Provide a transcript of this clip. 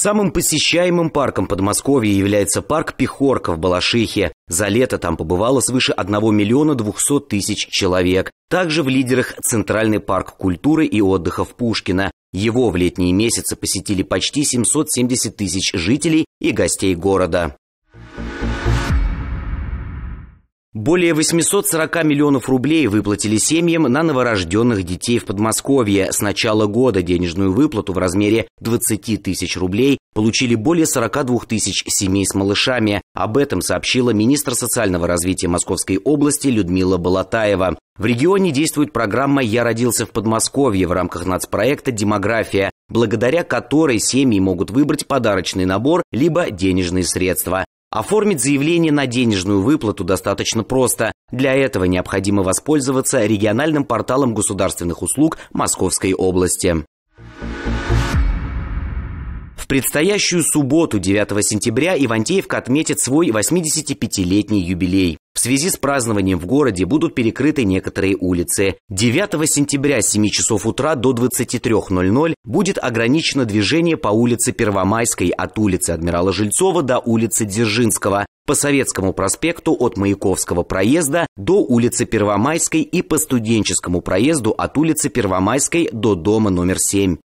Самым посещаемым парком Подмосковья является парк Пехорка в Балашихе. За лето там побывало свыше 1 миллиона 200 тысяч человек. Также в лидерах Центральный парк культуры и отдыха в Пушкино. Его в летние месяцы посетили почти 770 тысяч жителей и гостей города. Более 840 миллионов рублей выплатили семьям на новорожденных детей в Подмосковье. С начала года денежную выплату в размере 20 тысяч рублей получили более 42 тысяч семей с малышами. Об этом сообщила министр социального развития Московской области Людмила Балатаева. В регионе действует программа «Я родился в Подмосковье» в рамках нацпроекта «Демография», благодаря которой семьи могут выбрать подарочный набор либо денежные средства. Оформить заявление на денежную выплату достаточно просто. Для этого необходимо воспользоваться региональным порталом государственных услуг Московской области предстоящую субботу, 9 сентября, Ивантеевка отметит свой 85-летний юбилей. В связи с празднованием в городе будут перекрыты некоторые улицы. 9 сентября с 7 часов утра до 23.00 будет ограничено движение по улице Первомайской от улицы Адмирала Жильцова до улицы Дзержинского, по Советскому проспекту от Маяковского проезда до улицы Первомайской и по Студенческому проезду от улицы Первомайской до дома номер 7.